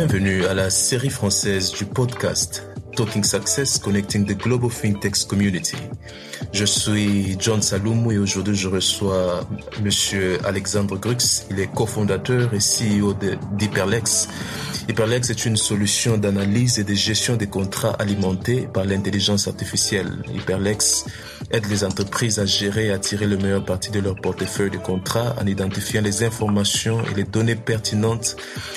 Bienvenue à la série française du podcast Talking Success Connecting the Global FinTech Community. Je suis John Saloum et aujourd'hui je reçois Monsieur Alexandre Grux. Il est cofondateur et CEO d'Hyperlex. Hyperlex est une solution d'analyse et de gestion des contrats alimentés par l'intelligence artificielle. Hyperlex aide les entreprises à gérer et à tirer le meilleur parti de leur portefeuille de contrats en identifiant les informations et les données pertinentes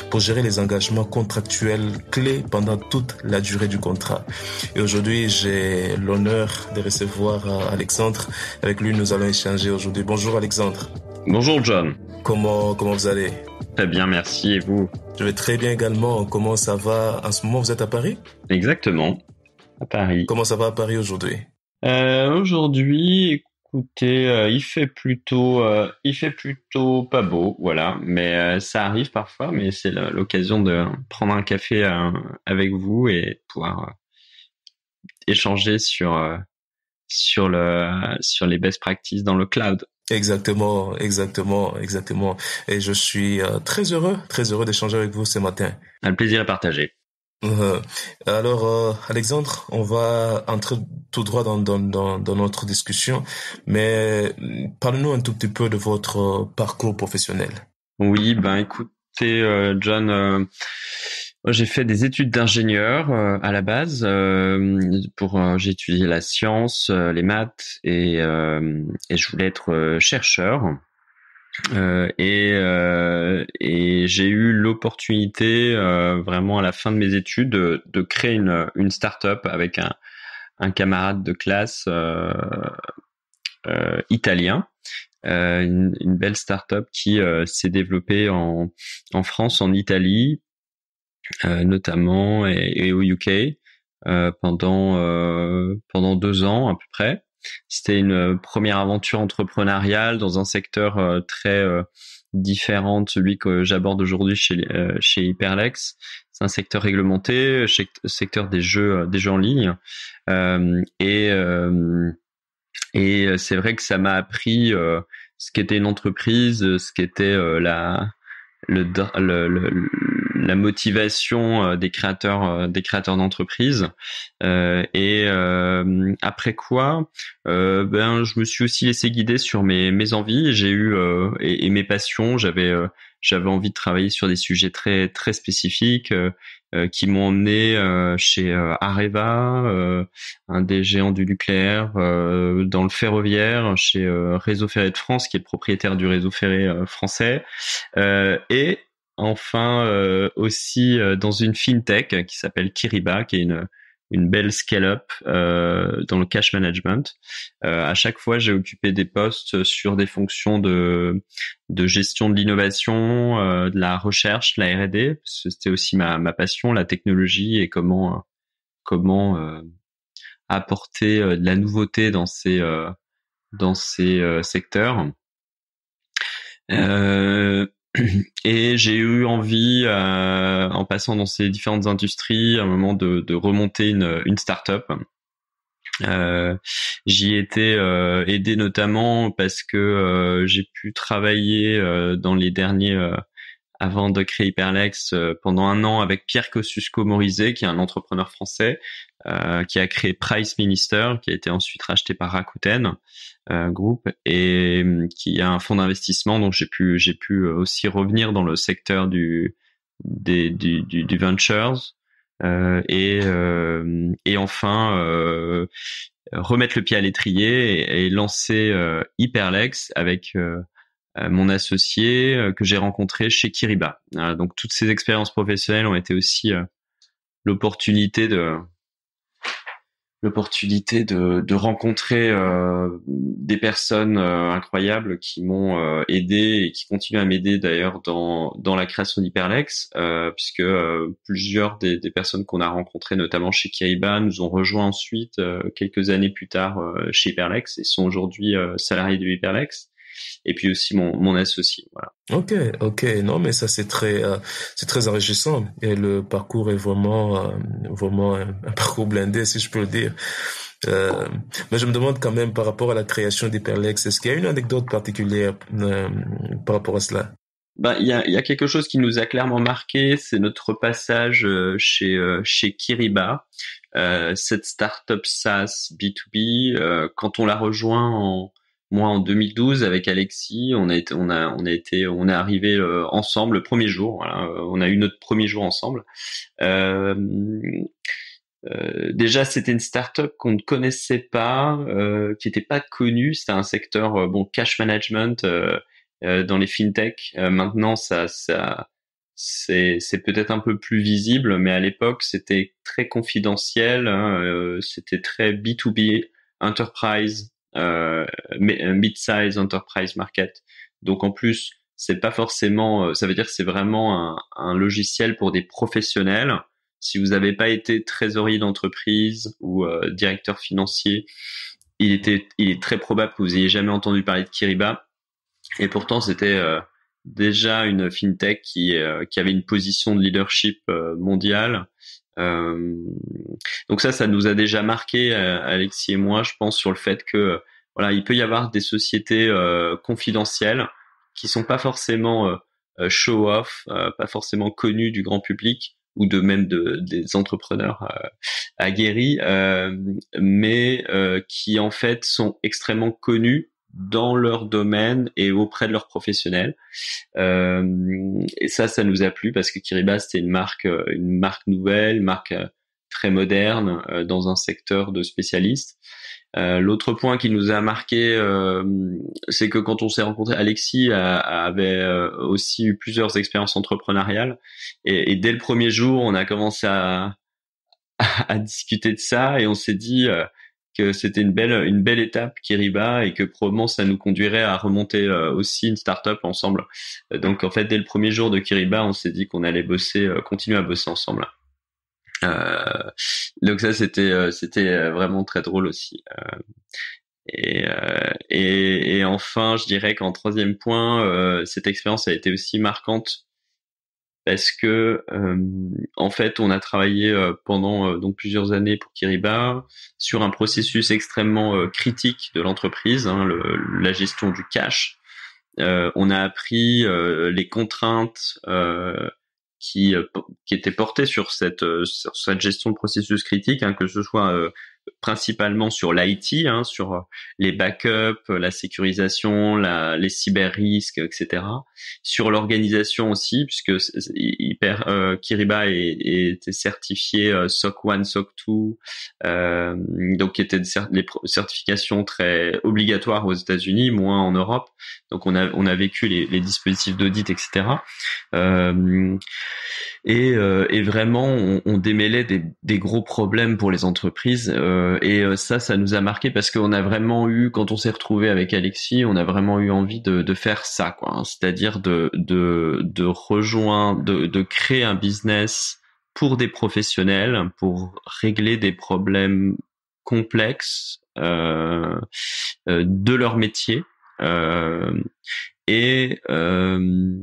pour gérer les engagements contractuels clés pendant toute la durée du contrat. Et aujourd'hui, j'ai l'honneur de recevoir euh, Alexandre. Avec lui, nous allons échanger aujourd'hui. Bonjour Alexandre. Bonjour John. Comment, comment vous allez Très bien, merci. Et vous Je vais très bien également. Comment ça va En ce moment, vous êtes à Paris Exactement, à Paris. Comment ça va à Paris aujourd'hui euh, Aujourd'hui, écoutez, euh, il fait plutôt, euh, il fait plutôt pas beau, voilà. Mais ça arrive parfois. Mais c'est l'occasion de prendre un café avec vous et pouvoir échanger sur sur le sur les best practices dans le cloud. Exactement, exactement, exactement. Et je suis euh, très heureux, très heureux d'échanger avec vous ce matin. Un plaisir à partager. Euh, alors, euh, Alexandre, on va entrer tout droit dans, dans, dans, dans notre discussion, mais parle-nous un tout petit peu de votre parcours professionnel. Oui, ben écoutez, John, j'ai fait des études d'ingénieur euh, à la base. Euh, pour euh, j'ai étudié la science, les maths et, je voulais être chercheur. et, j'ai eu l'opportunité vraiment à la fin de mes études de, créer une, une start-up avec un, camarade de classe italien une, belle start-up qui s'est développée en, en, France, en Italie, euh, notamment, et, au UK euh, pendant, euh, pendant deux ans à peu près. C'était une première aventure entrepreneuriale dans un secteur très différent de celui que j'aborde aujourd'hui chez, chez Hyperlex. C'est un secteur réglementé, secteur des jeux, des jeux en ligne. Euh, et euh, et c'est vrai que ça m'a appris ce qu'était une entreprise, ce qu'était la le, le, la motivation euh, des créateurs euh, des créateurs d'entreprises euh, et après quoi ben je me suis aussi laissé guider sur mes mes envies j'ai eu et, mes passions j'avais j'avais envie de travailler sur des sujets très très spécifiques qui m'ont emmené chez Areva, un des géants du nucléaire, dans le ferroviaire, chez Réseau Ferré de France, qui est propriétaire du réseau ferré français, et enfin euh, aussi euh, dans une fintech qui s'appelle Kiriba, qui est une, une belle scale-up euh, dans le cash management. Euh, à chaque fois, j'ai occupé des postes sur des fonctions de, gestion de l'innovation, de la recherche, de la R&D, c'était aussi ma, passion, la technologie et comment comment apporter de la nouveauté dans ces dans ces secteurs. Euh, Et j'ai eu envie, euh, en passant dans ces différentes industries, à un moment de, remonter une, une start-up. Euh, j'y étais euh, aidé notamment parce que euh, j'ai pu travailler dans les derniers, avant de créer Hyperlex, pendant un an avec Pierre Kosciusko-Morizet, qui est un entrepreneur français, qui a créé Price Minister, qui a été ensuite racheté par Rakuten. Euh, groupe et hum, qui a un fonds d'investissement donc j'ai pu j'ai pu euh, aussi revenir dans le secteur du des, du, du, du ventures euh, et euh, et enfin euh, remettre le pied à l'étrier et, et lancer euh, Hyperlex avec mon associé que j'ai rencontré chez Kiriba. donc toutes ces expériences professionnelles ont été aussi l'opportunité de l'opportunité de, de, rencontrer euh, des personnes euh, incroyables qui m'ont euh, aidé et qui continuent à m'aider d'ailleurs dans, dans la création d'Hyperlex, puisque plusieurs des, des personnes qu'on a rencontrées, notamment chez Kaiba, nous ont rejoints ensuite quelques années plus tard chez Hyperlex et sont aujourd'hui salariés de Hyperlex et puis aussi mon, mon associé. Voilà. Ok, ok, non mais ça c'est très euh, c'est très enrichissant et le parcours est vraiment euh, vraiment un, parcours blindé si je peux le dire. Euh, mais je me demande quand même par rapport à la création d'Hyperlex, est-ce qu'il y a une anecdote particulière euh, par rapport à cela ben, il y, a, y a, quelque chose qui nous a clairement marqué, c'est notre passage chez chez Kiriba, euh, cette startup SaaS B2B. Euh, quand on la rejoint en moi, en 2012, avec Alexis, on a été, on a, on a été, on est arrivé euh, ensemble le premier jour. Voilà, euh, on a eu notre premier jour ensemble. Euh, euh, déjà, c'était une startup qu'on ne connaissait pas, qui n'était pas connue. C'était un secteur bon cash management dans les fintech. maintenant, ça, ça, c'est, c'est peut-être un peu plus visible, mais à l'époque, c'était très confidentiel. Hein, c'était très B 2 B enterprise. Euh, euh, mid-size enterprise market. Donc en plus, c'est pas forcément, euh, ça veut dire que c'est vraiment un, un, logiciel pour des professionnels. Si vous n'avez pas été trésorier d'entreprise ou directeur financier, il était, il est très probable que vous ayez jamais entendu parler de Kiriba. Et pourtant, c'était déjà une fintech qui, qui avait une position de leadership mondiale euh, donc ça, ça nous a déjà marqué, euh, Alexis et moi, je pense, sur le fait que euh, voilà, il peut y avoir des sociétés confidentielles qui sont pas forcément show off, pas forcément connues du grand public ou de même de, des entrepreneurs aguerris, mais qui en fait sont extrêmement connus dans leur domaine et auprès de leurs professionnels. Euh, et ça, ça nous a plu parce que Kiribati, c'était une marque, euh, une marque nouvelle, marque euh, très moderne euh, dans un secteur de spécialistes. Euh, L'autre point qui nous a marqué, c'est que quand on s'est rencontré, Alexis avait aussi eu plusieurs expériences entrepreneuriales et, et dès le premier jour, on a commencé à, à discuter de ça et on s'est dit c'était une belle, une belle étape, Kiriba, et que probablement ça nous conduirait à remonter euh, aussi une startup ensemble. donc en fait, dès le premier jour de Kiriba, on s'est dit qu'on allait bosser, euh, continuer à bosser ensemble. Euh, donc ça c'était c'était vraiment très drôle aussi. et, enfin, je dirais qu'en troisième point, cette expérience a été aussi marquante parce que euh, en fait on a travaillé euh, pendant euh, donc plusieurs années pour Kiribar sur un processus extrêmement critique de l'entreprise, hein, la gestion du cash. on a appris les contraintes qui qui étaient portées sur cette sur cette gestion de processus critique, hein, que ce soit principalement sur l'IT, hein, sur euh, les backups, euh, la sécurisation, la, les cyber-risques, etc. Sur l'organisation aussi, puisque hyper, euh, Kiriba était certifié SOC 1, SOC 2, euh, donc étaient des, certifications très obligatoires aux États-Unis, moins en Europe. Donc on a, on a vécu les, dispositifs d'audit, etc. et, et, vraiment, on, démêlait des, des, gros problèmes pour les entreprises. Euh, euh, et euh, ça, ça nous a marqué parce qu'on a vraiment eu, quand on s'est retrouvé avec Alexis, on a vraiment eu envie de, de faire ça, quoi. Hein. C'est-à-dire de, de, de rejoindre, de, de créer un business pour des professionnels, pour régler des problèmes complexes euh, euh, de leur métier. Euh, et euh,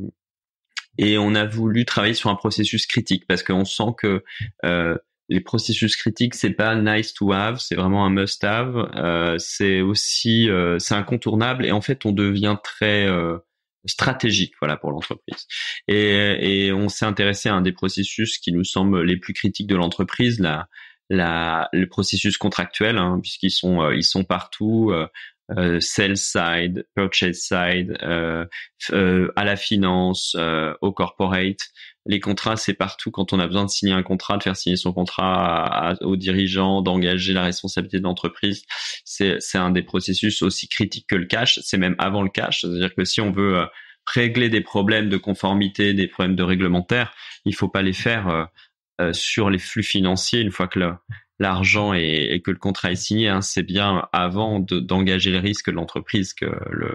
et on a voulu travailler sur un processus critique parce qu'on sent que euh, les processus critiques, c'est pas nice to have, c'est vraiment un must have. Euh, c'est aussi, euh, c'est incontournable. Et en fait, on devient très euh, stratégique, voilà, pour l'entreprise. Et, et, on s'est intéressé à un des processus qui nous semble les plus critiques de l'entreprise, la, la, le processus contractuel, hein, puisqu'ils sont, euh, ils sont partout. Euh, euh, sell side, purchase side, euh, à la finance, au corporate les contrats, c'est partout quand on a besoin de signer un contrat, de faire signer son contrat aux dirigeants, d'engager la responsabilité de l'entreprise. C'est un des processus aussi critiques que le cash. C'est même avant le cash. C'est-à-dire que si on veut euh, régler des problèmes de conformité, des problèmes de réglementaire, il faut pas les faire euh, euh, sur les flux financiers une fois que l'argent et, que le contrat est signé. Hein. c'est bien avant d'engager le les risques de l'entreprise que le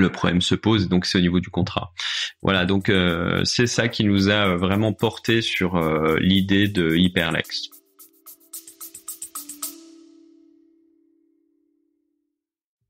le problème se pose. Donc c'est au niveau du contrat. Voilà, donc euh, c'est ça qui nous a vraiment porté sur euh, l'idée de Hyperlex.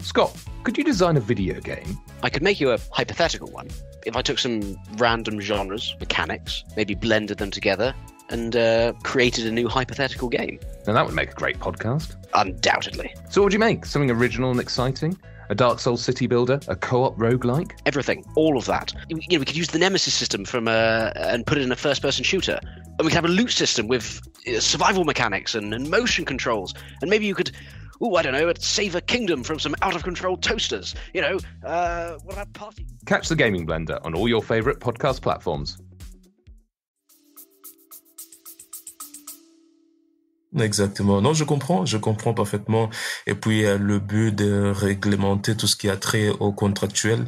Scott, could you design a video game? I could make you a hypothetical one. If I took some random genres, mechanics, maybe blended them together and uh, created a new hypothetical game. And that would make a great podcast. Undoubtedly. So, what would you make? Something original and exciting? a Dark Souls city builder, a co-op roguelike? Everything, all of that. You know, we could use the Nemesis system from a, uh, and put it in a first-person shooter, and we could have a loot system with uh, survival mechanics and, and motion controls, and maybe you could oh, I don't know, save a kingdom from some out of control toasters. You know, uh, what about party? Catch the Gaming Blender on all your favourite podcast platforms. Exactement. Non, je comprends, je comprends parfaitement. Et puis euh, le but de réglementer tout ce qui a trait au contractuel,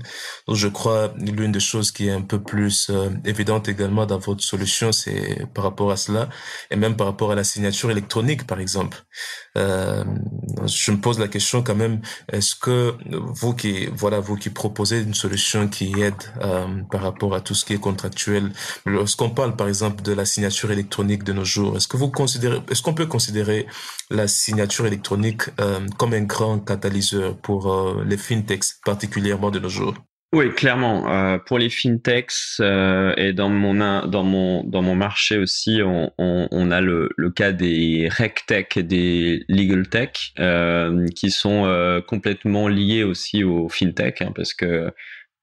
Donc, je crois l'une des choses qui est un peu plus euh, évidente également dans votre solution, c'est par rapport à cela, et même par rapport à la signature électronique, par exemple euh, je me pose la question quand même, est-ce que vous qui, voilà, vous qui proposez une solution qui aide euh, par rapport à tout ce qui est contractuel, lorsqu'on parle par exemple de la signature électronique de nos jours, est-ce que vous considérez, est-ce qu'on peut considérer la signature électronique euh, comme un grand catalyseur pour euh, les fintechs particulièrement de nos jours? Oui, clairement. Euh, pour les fintechs euh, et dans mon dans mon dans mon marché aussi, on, a le, cas des rectech et des legal tech euh, qui sont complètement liés aussi aux fintech hein, parce que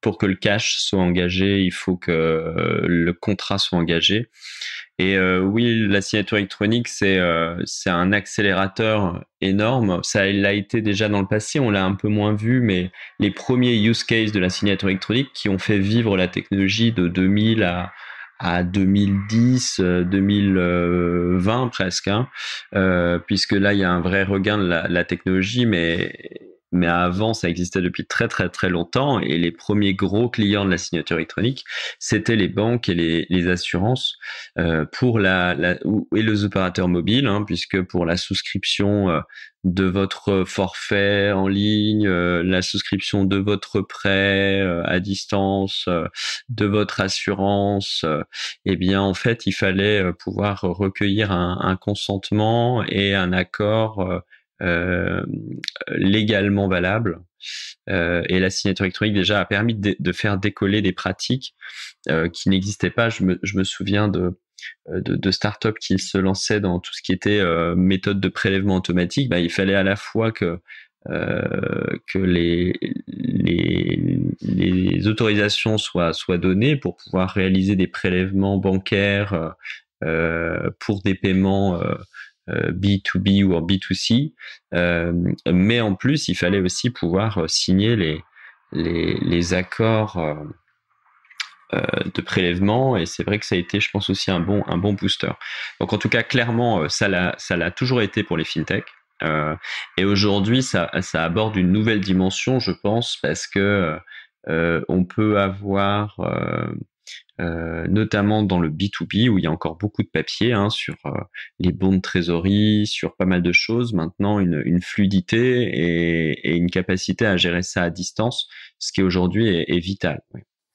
pour que le cash soit engagé, il faut que le contrat soit engagé et euh, oui, la signature électronique, c'est euh, c'est un accélérateur énorme. Ça l'a été déjà dans le passé, on l'a un peu moins vu, mais les premiers use cases de la signature électronique qui ont fait vivre la technologie de 2000 à, à 2010, 2020 euh, presque, hein, puisque là, il y a un vrai regain de la, de la technologie, mais mais avant, ça existait depuis très très très longtemps. Et les premiers gros clients de la signature électronique, c'était les banques et les, les assurances euh, pour la, la, et les opérateurs mobiles, hein, puisque pour la souscription euh, de votre forfait en ligne, euh, la souscription de votre prêt euh, à distance, de votre assurance, eh bien en fait, il fallait pouvoir recueillir un, un consentement et un accord euh, légalement valable. Euh, et la signature électronique déjà a permis de, faire décoller des pratiques euh, qui n'existaient pas. Je me, je me, souviens de de, de start-up qui se lançaient dans tout ce qui était méthode de prélèvement automatique, ben il fallait à la fois que, que les, les, les, autorisations soient, soient données pour pouvoir réaliser des prélèvements bancaires euh, pour des paiements B2B euh, ou en B2C. Euh, mais en plus, il fallait aussi pouvoir euh, signer les, les, les accords de prélèvement et c'est vrai que ça a été je pense aussi un bon un bon booster donc en tout cas clairement ça l'a ça l'a toujours été pour les fintech euh, et aujourd'hui ça ça aborde une nouvelle dimension je pense parce que on peut avoir euh, notamment dans le B2B où il y a encore beaucoup de papier hein, sur euh, les bons de trésorerie, sur pas mal de choses. Maintenant, une, fluidité et, une capacité à gérer ça à distance, ce qui aujourd'hui est, vital.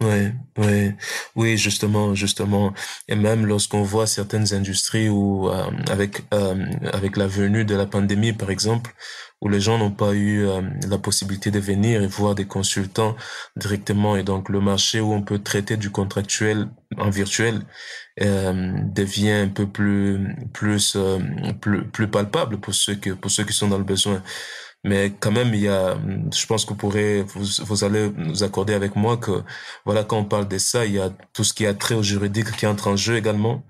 Oui. oui, justement, justement, et même lorsqu'on voit certaines industries où euh, avec avec la venue de la pandémie, par exemple, où les gens n'ont pas eu euh, la possibilité de venir et voir des consultants directement. Et donc le marché où on peut traiter du contractuel en virtuel euh, devient un peu plus euh, plus, plus palpable pour ceux que pour ceux qui sont dans le besoin. Mais quand même, il y a, je pense que vous vous, vous, allez nous accorder avec moi que, voilà, quand on parle de ça, il y a tout ce qui a trait au juridique qui entre en jeu également.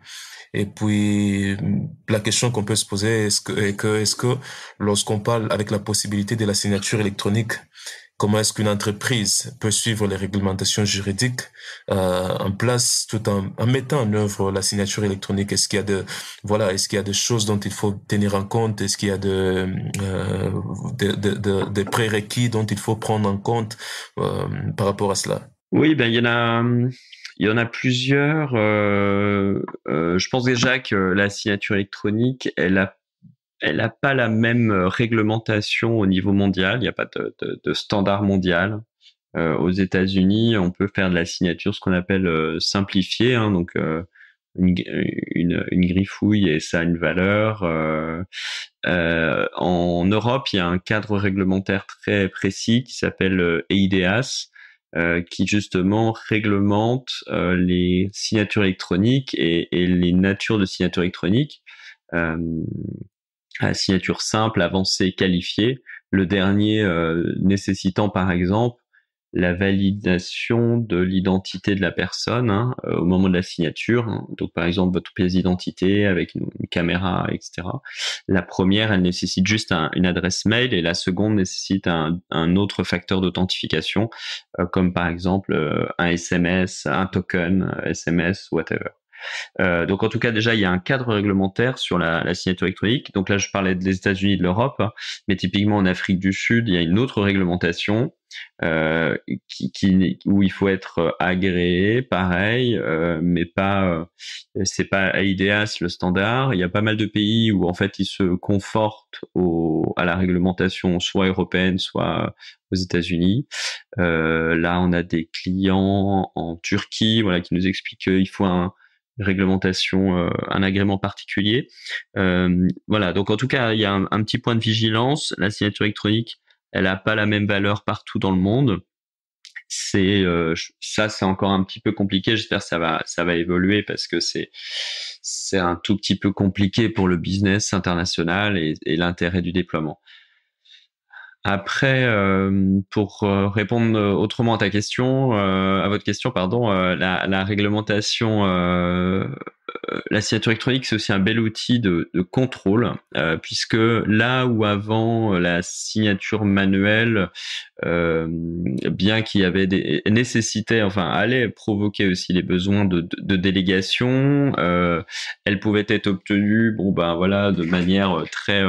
Et puis, mm, la question qu'on peut se poser est-ce que, est ce que lorsqu'on parle avec la possibilité de la signature électronique, comment est-ce qu'une entreprise peut suivre les réglementations juridiques euh, en place tout en, mettant en œuvre la signature électronique Est-ce qu'il y a de voilà Est-ce qu'il y a des choses dont il faut tenir en compte Est-ce qu'il y a de, euh, des prérequis dont il faut prendre en compte euh, par rapport à cela Oui, ben il y en a. Hum, il y en a plusieurs. Euh, euh, je pense déjà que la signature électronique, elle a elle n'a pas la même euh, réglementation au niveau mondial. Il n'y a pas de, standard mondial. aux États-Unis, on peut faire de la signature, ce qu'on appelle simplifiée, hein. donc une, une, une, griffouille et ça a une valeur. en Europe, il y a un cadre réglementaire très précis qui s'appelle EIDAS, e euh, qui justement réglemente euh, les signatures électroniques et, les natures de signatures électroniques. Euh, à signature simple, avancée, qualifiée. Le dernier euh, nécessitant par exemple la validation de l'identité de la personne hein, euh, au moment de la signature. Hein. Donc par exemple votre pièce d'identité avec une, caméra, etc. La première, elle nécessite juste une adresse mail et la seconde nécessite un, autre facteur d'authentification, euh, comme par exemple euh, un SMS, un token, SMS, whatever. Euh, donc en tout cas déjà il y a un cadre réglementaire sur la, la signature électronique. Donc là je parlais des États-Unis et de l'Europe, hein. mais typiquement en Afrique du Sud il y a une autre réglementation euh, qui, qui, où il faut être euh, agréé, pareil, euh, mais pas euh, c'est pas c'est le standard. Il y a pas mal de pays où en fait ils se confortent au, à la réglementation soit européenne soit aux États-Unis. là on a des clients en Turquie voilà qui nous expliquent qu'il faut un réglementation, euh, un agrément particulier. Euh, voilà, donc en tout cas, il y a un, petit point de vigilance. La signature électronique, elle n'a pas la même valeur partout dans le monde. C'est euh, ça, c'est encore un petit peu compliqué. J'espère que ça va, ça va évoluer parce que c'est c'est un tout petit peu compliqué pour le business international et l'intérêt du déploiement. Après, euh, pour euh, répondre autrement à ta question, euh, à votre question, pardon, la, la, réglementation euh, la signature électronique, c'est aussi un bel outil de, contrôle, euh, puisque là où avant euh, la signature manuelle, bien qu'il y avait des nécessités, enfin, allait provoquer aussi les besoins de, délégation, elle pouvait être obtenue, bon ben voilà, de manière très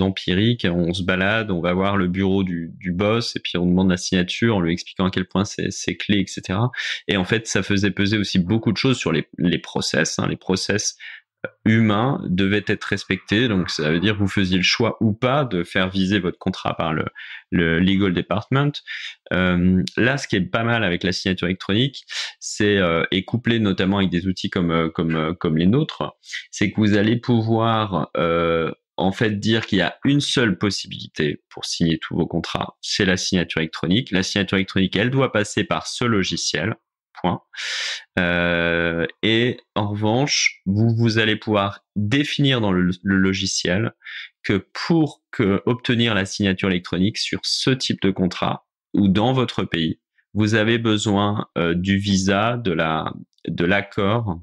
empirique. On se balade, on va voir le bureau du, boss et puis on demande la signature en lui expliquant à quel point c'est clé, etc. Et en fait, ça faisait peser aussi beaucoup de choses sur les process Hein, les process euh, humains devaient être respectés. Donc, ça veut dire que vous faisiez le choix ou pas de faire viser votre contrat par le, legal department. Euh, là, ce qui est pas mal avec la signature électronique, c'est euh, et couplé notamment avec des outils comme les nôtres, c'est que vous allez pouvoir en fait dire qu'il y a une seule possibilité pour signer tous vos contrats, c'est la signature électronique. La signature électronique, elle doit passer par ce logiciel. Euh, et en revanche, vous, vous allez pouvoir définir dans le, logiciel que pour obtenir la signature électronique sur ce type de contrat ou dans votre pays, vous avez besoin euh, du visa, de la de l'accord,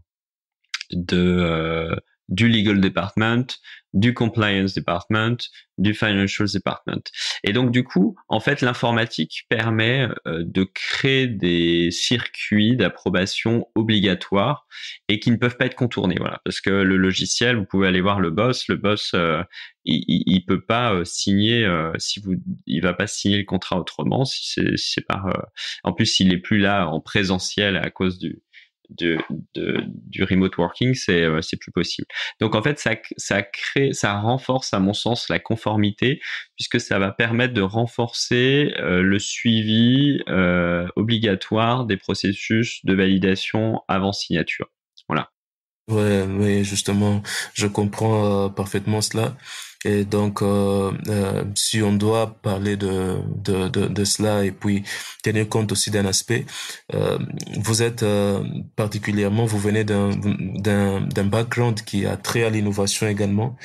de euh, du legal department, du compliance department, du financial department. Et donc du coup, en fait, l'informatique permet euh, de créer des circuits d'approbation obligatoires et qui ne peuvent pas être contournés. Voilà, parce que le logiciel, vous pouvez aller voir le boss, le boss, euh, il, il, peut pas euh, signer si vous, il va pas signer le contrat autrement. Si c'est par, en plus, il est plus là en présentiel à cause du de, du remote working, c'est euh, c'est plus possible. Donc en fait, ça ça crée, ça renforce à mon sens la conformité puisque ça va permettre de renforcer euh, le suivi euh, obligatoire des processus de validation avant signature. Voilà. Ouais, oui, justement, je comprends parfaitement cela. Et donc, euh, euh, si on doit parler de, de, de, de, cela et puis tenir compte aussi d'un aspect, euh, vous êtes euh, particulièrement, vous venez d'un background qui a trait à l'innovation également.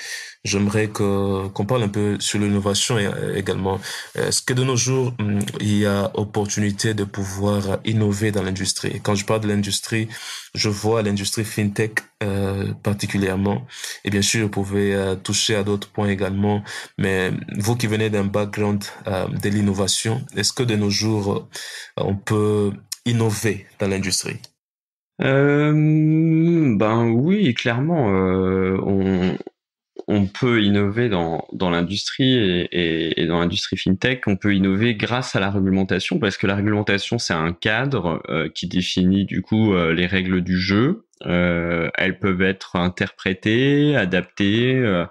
J'aimerais que qu'on parle un peu sur l'innovation également. Est-ce que de nos jours, hmm, il y a opportunité de pouvoir innover dans l'industrie Quand je parle de l'industrie, je vois l'industrie fintech euh, particulièrement. Et bien sûr, vous pouvez euh, toucher à d'autres points également. Mais vous qui venez d'un background euh, de l'innovation, est-ce que de nos jours, on peut innover dans l'industrie Ben oui, clairement, on, peut innover dans, l'industrie et, dans l'industrie fintech. On peut innover grâce à la réglementation parce que la réglementation, c'est un cadre qui définit du coup les règles du jeu euh, elles peuvent être interprétées, adaptées. Euh,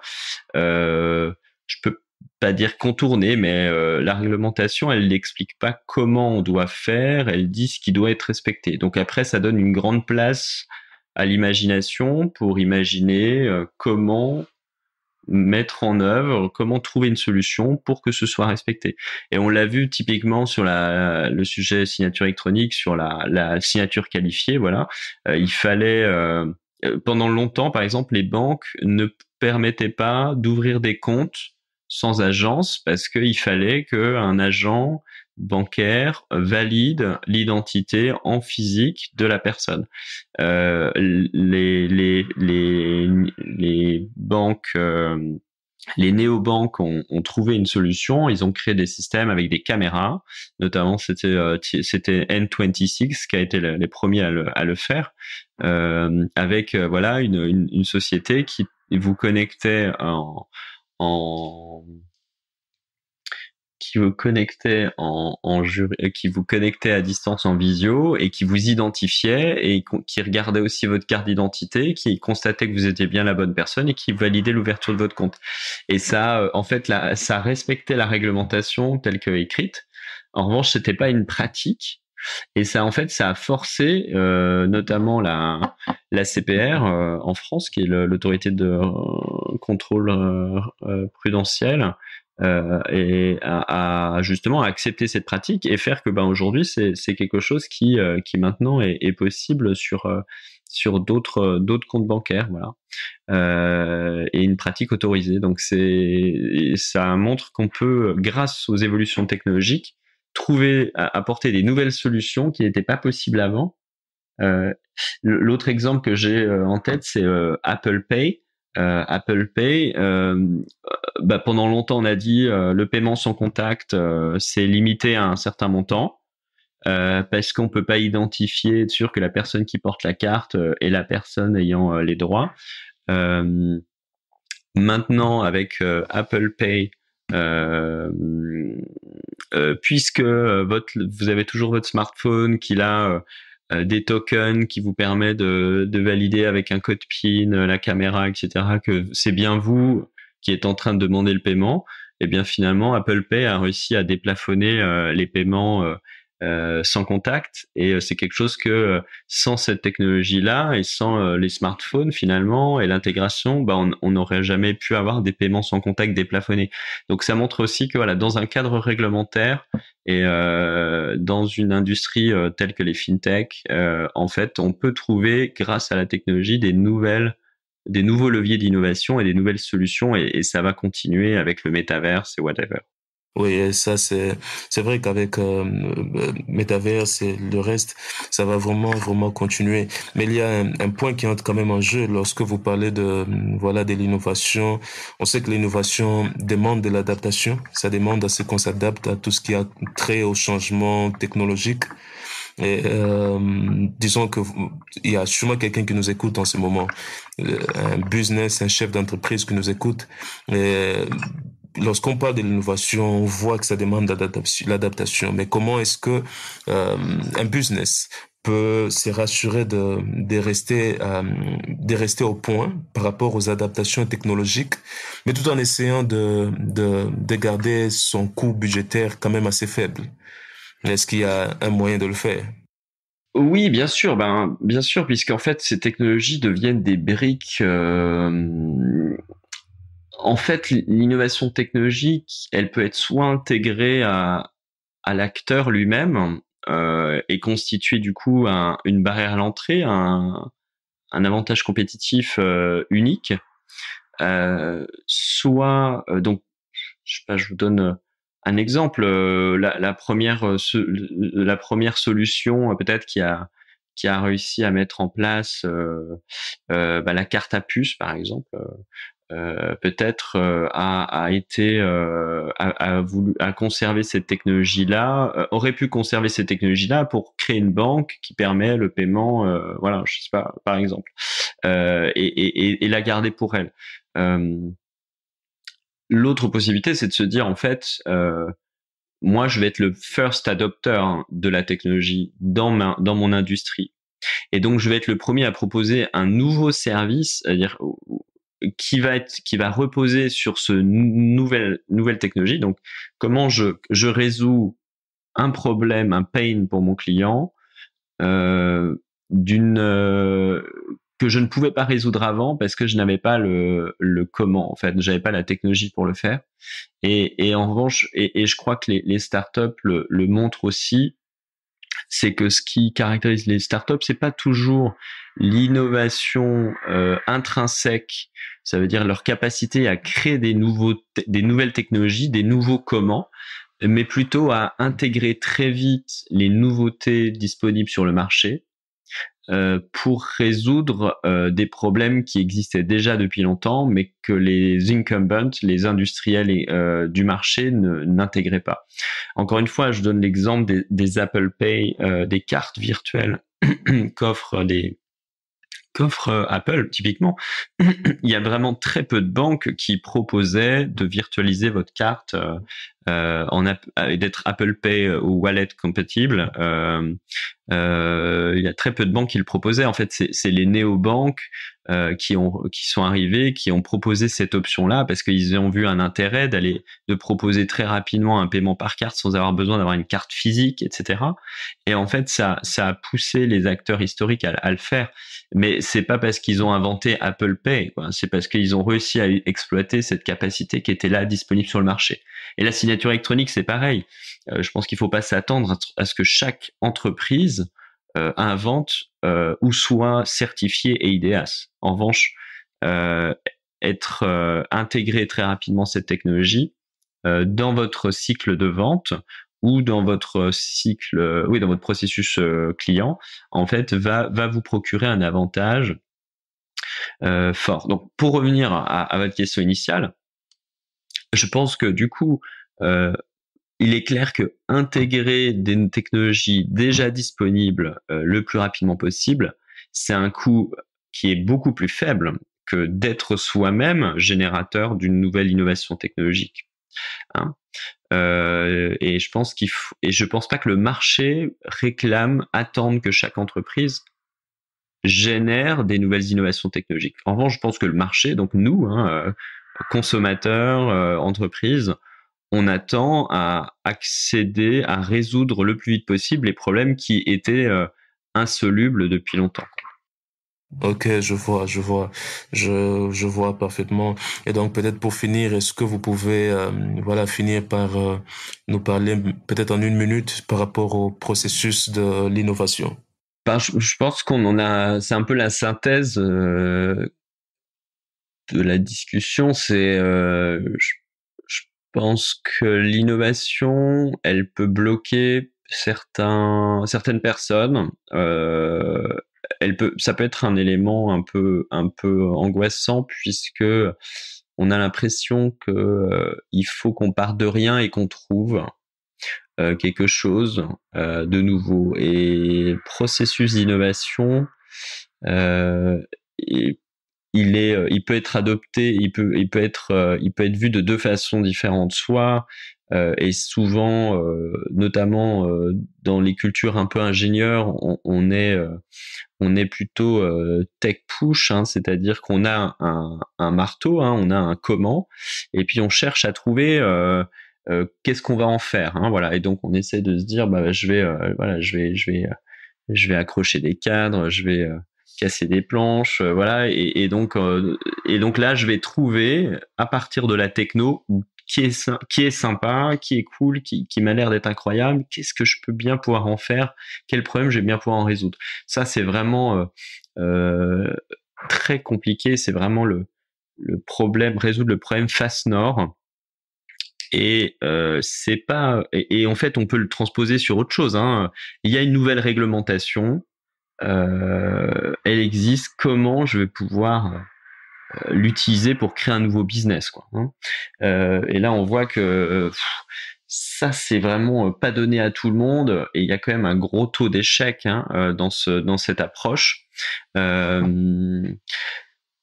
euh, je peux pas dire contourner, mais la réglementation, elle n'explique pas comment on doit faire, elle dit ce qui doit être respecté. Donc après, ça donne une grande place à l'imagination pour imaginer comment mettre en œuvre, comment trouver une solution pour que ce soit respecté. Et on l'a vu typiquement sur le sujet signature électronique, sur la, signature qualifiée, voilà. Euh, il fallait, euh, euh, pendant longtemps, par exemple, les banques ne permettaient pas d'ouvrir des comptes sans agence parce qu'il fallait qu'un agent bancaire valide l'identité en physique de la personne. Euh, les, les, les, les, banques, euh, les néobanques ont, ont trouvé une solution. Ils ont créé des systèmes avec des caméras, notamment c'était euh, c'était N26 qui a été les premiers à le, faire, avec voilà une, une, société qui vous connectait en qui vous connectait en, en euh, qui vous connectait à distance en visio et qui vous identifiait et qui regardait aussi votre carte d'identité, qui constatait que vous étiez bien la bonne personne et qui validait l'ouverture de votre compte. Et ça, euh, en fait, là, ça respectait la réglementation telle que écrite. En revanche, c'était pas une pratique. Et ça, en fait, ça a forcé euh, notamment la, la CPR en France, qui est l'autorité de contrôle prudentiel, euh, et à, justement accepter cette pratique et faire que ben aujourd'hui c'est quelque chose qui euh, qui maintenant est, est possible sur euh, sur d'autres euh, d'autres comptes bancaires voilà et une pratique autorisée donc c'est ça montre qu'on peut grâce aux évolutions technologiques trouver apporter des nouvelles solutions qui n'étaient pas possibles avant l'autre exemple que j'ai en tête c'est Apple Pay Apple Pay bah, pendant longtemps, on a dit euh, le paiement sans contact, euh, c'est limité à un certain montant euh, parce qu'on peut pas identifier sûr que la personne qui porte la carte est la personne ayant les droits. maintenant, avec Apple Pay, puisque votre, vous avez toujours votre smartphone qui a des tokens qui vous permet de, valider avec un code PIN, la caméra, etc., que c'est bien vous, qui est en train de demander le paiement, eh bien finalement Apple Pay a réussi à déplafonner euh, les paiements euh, euh, sans contact et c'est quelque chose que sans cette technologie là et sans les smartphones finalement et l'intégration, bah, on n'aurait jamais pu avoir des paiements sans contact déplafonnés. Donc ça montre aussi que voilà dans un cadre réglementaire et euh, dans une industrie telle que les fintech, en fait on peut trouver grâce à la technologie des nouvelles des nouveaux leviers d'innovation et des nouvelles solutions et, ça va continuer avec le métaverse et whatever. Oui, ça c'est c'est vrai qu'avec euh, euh, métaverse et le reste, ça va vraiment vraiment continuer. Mais il y a un, point qui entre quand même en jeu lorsque vous parlez de voilà de l'innovation. On sait que l'innovation demande de l'adaptation. Ça demande à ce qu'on s'adapte à tout ce qui a trait au changement technologique. Et euh, disons que il y a sûrement quelqu'un qui nous écoute en ce moment, euh, un business, un chef d'entreprise qui nous écoute. Et lorsqu'on parle de l'innovation, on voit que ça demande l'adaptation. Mais comment est-ce que euh, un business peut se rassurer de, de rester euh, de rester au point par rapport aux adaptations technologiques, mais tout en essayant de, de, de garder son coût budgétaire quand même assez faible est-ce qu'il y a un moyen de le faire oui, bien sûr, ben bien sûr, puisqu'en fait ces technologies deviennent des briques. Euh, en fait, l'innovation technologique, elle peut être soit intégrée à, à l'acteur lui-même euh, et constituer du coup une barrière à l'entrée, un, un, avantage compétitif euh, unique, soit donc je sais pas, je vous donne un exemple, euh, la, première, euh, la première solution euh, peut-être qui a, qui a réussi à mettre en place bah, la carte à puce, par exemple, peut-être a, été a, voulu a conservé cette technologie là aurait pu conserver cette technologie là pour créer une banque qui permet le paiement voilà je sais pas par exemple et, la garder pour elle L'autre possibilité, c'est de se dire, en fait, euh, moi, je vais être le first adopter de la technologie dans, dans mon industrie. Et donc, je vais être le premier à proposer un nouveau service, c'est-à-dire qui va qui va reposer sur ce nouvelle nouvelle technologie. Donc, comment je je résous un problème, un pain pour mon client euh, d'une euh, que je ne pouvais pas résoudre avant parce que je n'avais pas le, le comment en fait, j'avais pas la technologie pour le faire. Et, et en revanche, et, et, je crois que les, les startups le, le montrent aussi, c'est que ce qui caractérise les startups, c'est pas toujours l'innovation euh, intrinsèque, ça veut dire leur capacité à créer des nouveaux, des nouvelles technologies, des nouveaux comment, mais plutôt à intégrer très vite les nouveautés disponibles sur le marché euh, pour résoudre euh, des problèmes qui existaient déjà depuis longtemps, mais que les incumbents, les industriels euh, du marché n'intégraient pas. Encore une fois, je donne l'exemple des, Apple Pay, des cartes virtuelles qu'offrent les qu'offre euh, Apple typiquement. il y a vraiment très peu de banques qui proposaient de virtualiser votre carte euh, euh en euh, d'être Apple Pay ou Wallet compatible. il y a très peu de banques qui le proposaient. En fait, c'est les néobanques euh, qui ont qui sont arrivés, qui ont proposé cette option-là parce qu'ils ont vu un intérêt d'aller de proposer très rapidement un paiement par carte sans avoir besoin d'avoir une carte physique, etc. Et en fait, ça ça a poussé les acteurs historiques à, le faire. Mais c'est pas parce qu'ils ont inventé Apple Pay, c'est parce qu'ils ont réussi à exploiter cette capacité qui était là disponible sur le marché. Et la signature électronique, c'est pareil. Euh, je pense qu'il faut pas s'attendre à, ce que chaque entreprise euh, invente euh, ou soit certifié EIDAS. En revanche, euh, être euh, intégré très rapidement cette technologie dans votre cycle de vente ou dans votre cycle, oui, dans votre processus client, en fait, va, va vous procurer un avantage fort. Donc, pour revenir à, votre question initiale, je pense que du coup, euh, il est clair que intégrer des technologies déjà disponibles euh, le plus rapidement possible, c'est un coût qui est beaucoup plus faible que d'être soi-même générateur d'une nouvelle innovation technologique. Hein euh, et je pense qu'il et je pense pas que le marché réclame, attendre que chaque entreprise génère des nouvelles innovations technologiques. En revanche, je pense que le marché, donc nous, hein, euh, consommateurs, euh, entreprises, on attend à accéder, à résoudre le plus vite possible les problèmes qui étaient euh, insolubles depuis longtemps. Ok, je vois, je vois, je, je vois parfaitement. Et donc peut-être pour finir, est-ce que vous pouvez euh, voilà finir par euh, nous parler peut-être en une minute par rapport au processus de l'innovation bah, je, pense qu'on en a, c'est un peu la synthèse de la discussion. C'est, pense que l'innovation, elle peut bloquer certains, certaines personnes. Euh, elle peut, ça peut être un élément un peu, un peu angoissant puisque on a l'impression que euh, il faut qu'on part de rien et qu'on trouve euh, quelque chose euh, de nouveau. Et le processus d'innovation, est il est, euh, il peut être adopté, il peut, il peut être, euh, il peut être vu de deux façons différentes. Soit euh, et souvent, notamment dans les cultures un peu ingénieurs, on, est, on est plutôt tech push, hein, c'est-à-dire qu'on a un, marteau, hein, on a un comment, et puis on cherche à trouver qu'est-ce qu'on va en faire. Hein, voilà, et donc on essaie de se dire, bah, je vais, voilà, je vais, je vais, je vais accrocher des cadres, je vais casser des planches, euh, voilà. Et, donc, euh, et donc là, je vais trouver à partir de la techno qui est, qui est sympa, qui est cool, qui, qui m'a l'air d'être incroyable, qu'est-ce que je peux bien pouvoir en faire, quel problème je vais bien pouvoir en résoudre. Ça, c'est vraiment euh, euh, très compliqué, c'est vraiment le, le problème, résoudre le problème face nord. Et euh, c'est pas et, en fait on peut le transposer sur autre chose. Hein. Il y a une nouvelle réglementation, euh, elle existe, comment je vais pouvoir euh, l'utiliser pour créer un nouveau business quoi hein. euh, et là on voit que ça c'est vraiment pas donné à tout le monde et il y a quand même un gros taux d'échec hein, dans ce dans cette approche. en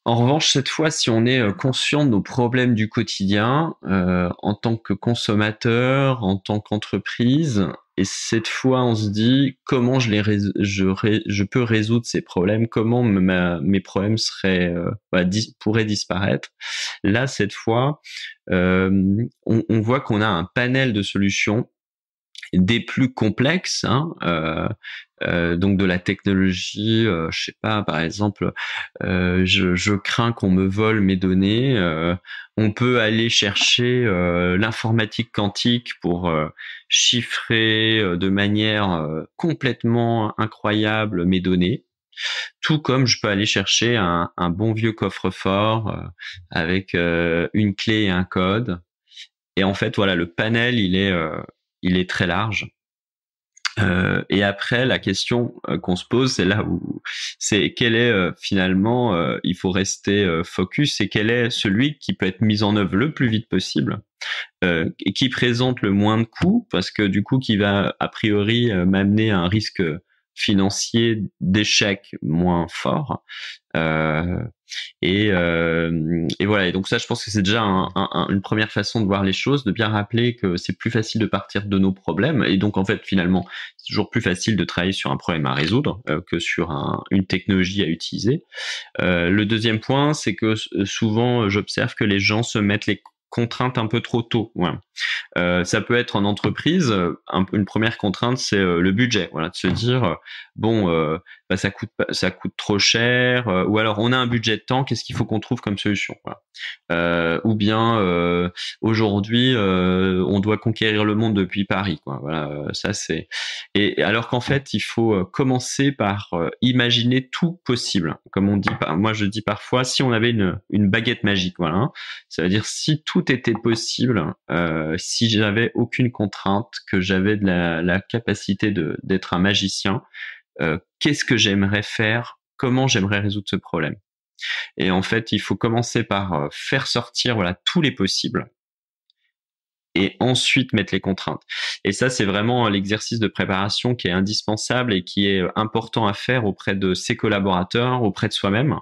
revanche, cette fois, si on est conscient de nos problèmes du quotidien, en tant que consommateur, en tant qu'entreprise, et cette fois, on se dit comment je, peux résoudre ces problèmes, comment mes problèmes seraient, euh, bah, pourraient disparaître. Là, cette fois, euh, on voit qu'on a un panel de solutions des plus complexes, hein, euh, euh, donc de la technologie, euh, je sais pas, par exemple, euh, je, crains qu'on me vole mes données. on peut aller chercher l'informatique quantique pour chiffrer de manière complètement incroyable mes données. Tout comme je peux aller chercher un, bon vieux coffre-fort avec une clé et un code. Et en fait, voilà, le panel, il est, euh, il est très large. Euh, et après, la question euh, qu'on se pose, c'est là où c'est quel est euh, finalement, il faut rester focus, et quel est celui qui peut être mis en œuvre le plus vite possible, et qui présente le moins de coûts, parce que du coup, qui va a priori m'amener à un risque financier d'échec moins fort. Euh, et, euh, et, voilà. Et donc ça, je pense que c'est déjà une première façon de voir les choses, de bien rappeler que c'est plus facile de partir de nos problèmes. Et donc en fait, finalement, c'est toujours plus facile de travailler sur un problème à résoudre euh, que sur une technologie à utiliser. le deuxième point, c'est que souvent, j'observe que les gens se mettent les contrainte un peu trop tôt. Euh, ça peut être en entreprise. une première contrainte, c'est euh, le budget. Voilà, de se dire euh, bon, bah, ça coûte ça coûte trop cher, ou alors on a un budget de temps. Qu'est-ce qu'il faut qu'on trouve comme solution Ou bien aujourd'hui, on doit conquérir le monde depuis Paris. Voilà, ça c'est. Et alors qu'en fait, il faut commencer par imaginer tout possible. Comme on dit, moi je dis parfois, si on avait une, baguette magique, voilà, hein, ça veut dire si tout était possible euh, si j'avais aucune contrainte, que j'avais de la, la capacité d'être un magicien. Euh, qu'est-ce que j'aimerais faire Comment j'aimerais résoudre ce problème Et en fait, il faut commencer par euh, faire sortir voilà tous les possibles et ensuite mettre les contraintes. Et ça, c'est vraiment l'exercice de préparation qui est indispensable et qui est euh, important à faire auprès de ses collaborateurs, auprès de soi-même,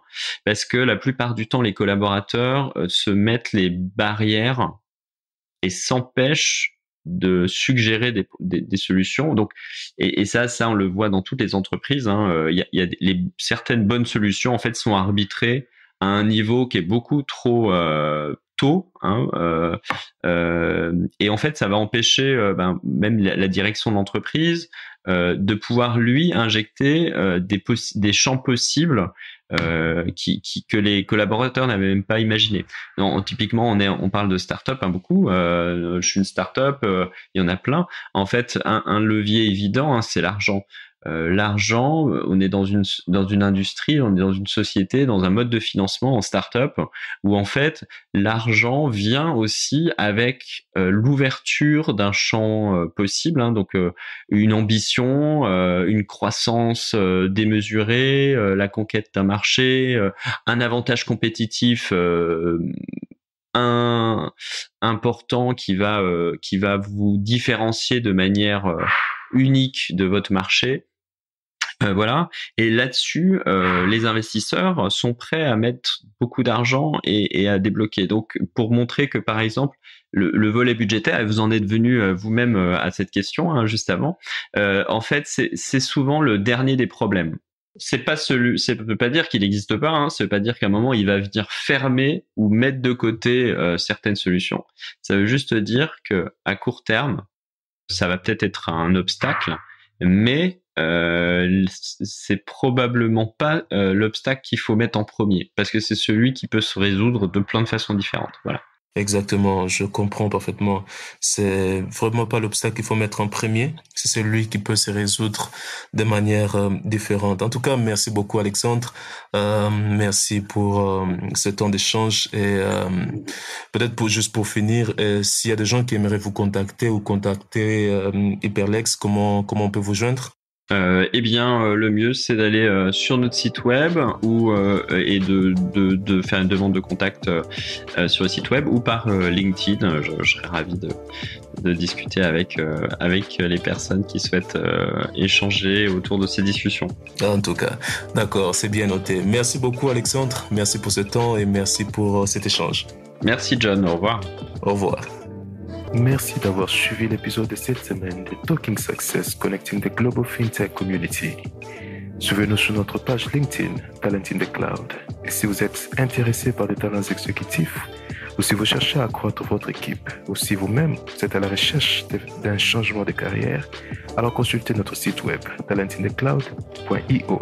parce que la plupart du temps, les collaborateurs euh, se mettent les barrières et s'empêchent de suggérer des, des, solutions. Donc, et, et, ça, ça, on le voit dans toutes les entreprises. Hein, euh, il y a, y a les, certaines bonnes solutions en fait sont arbitrées à un niveau qui est beaucoup trop euh, taux Hein, euh, euh, et en fait, ça va empêcher euh, ben, même la, direction de l'entreprise de pouvoir lui injecter des, des champs possibles qui, que les collaborateurs n'avaient même pas imaginé. Non, typiquement, on, est, on parle de start-up hein, beaucoup. je suis une start-up, il y en a plein. En fait, un, levier évident, hein, c'est l'argent. Euh, l'argent, euh, on est dans une, dans une industrie, on est dans une société, dans un mode de financement en start-up où en fait l'argent vient aussi avec euh, l'ouverture d'un champ possible, hein, donc une ambition, une croissance démesurée, la conquête d'un marché, un avantage compétitif important qui va, qui va vous différencier de manière unique de votre marché euh, voilà. Et là-dessus, euh, les investisseurs sont prêts à mettre beaucoup d'argent et, à débloquer. Donc, pour montrer que, par exemple, le, volet budgétaire, vous en êtes venu euh, vous-même à cette question hein, juste avant, en fait, c'est souvent le dernier des problèmes c'est pas celui, c'est peut pas dire qu'il n'existe pas. Hein, ça veut pas dire qu'à un moment il va venir fermer ou mettre de côté certaines solutions. Ça veut juste dire que à court terme, ça va peut-être être un obstacle, mais euh, c'est probablement pas euh, l'obstacle qu'il faut mettre en premier, parce que c'est celui qui peut se résoudre de plein de façons différentes. Voilà. Exactement, je comprends parfaitement. C'est vraiment pas l'obstacle qu'il faut mettre en premier, c'est celui qui peut se résoudre de manière euh, différente. En tout cas, merci beaucoup Alexandre, euh, merci pour ce temps d'échange et peut-être pour juste pour finir, s'il y a des gens qui aimeraient vous contacter ou contacter Hyperlex, comment comment on peut vous joindre euh, eh bien, euh, le mieux, c'est d'aller euh, sur notre site web ou, et de, faire une demande de contact sur le site web ou par LinkedIn. Je, serais ravi de, discuter avec les personnes qui souhaitent échanger autour de ces discussions. En tout cas, d'accord, c'est bien noté. Merci beaucoup, Alexandre. Merci pour ce temps et merci pour cet échange. Merci, John. Au revoir. Au revoir. Merci d'avoir suivi l'épisode de cette semaine de Talking Success Connecting the Global FinTech Community. Suivez-nous sur notre page LinkedIn, Talent in the Cloud. Et si vous êtes intéressé par des talents exécutifs, ou si vous cherchez à accroître votre équipe, ou si vous-même vous êtes à la recherche d'un changement de carrière, alors consultez notre site web talentinthecloud.io.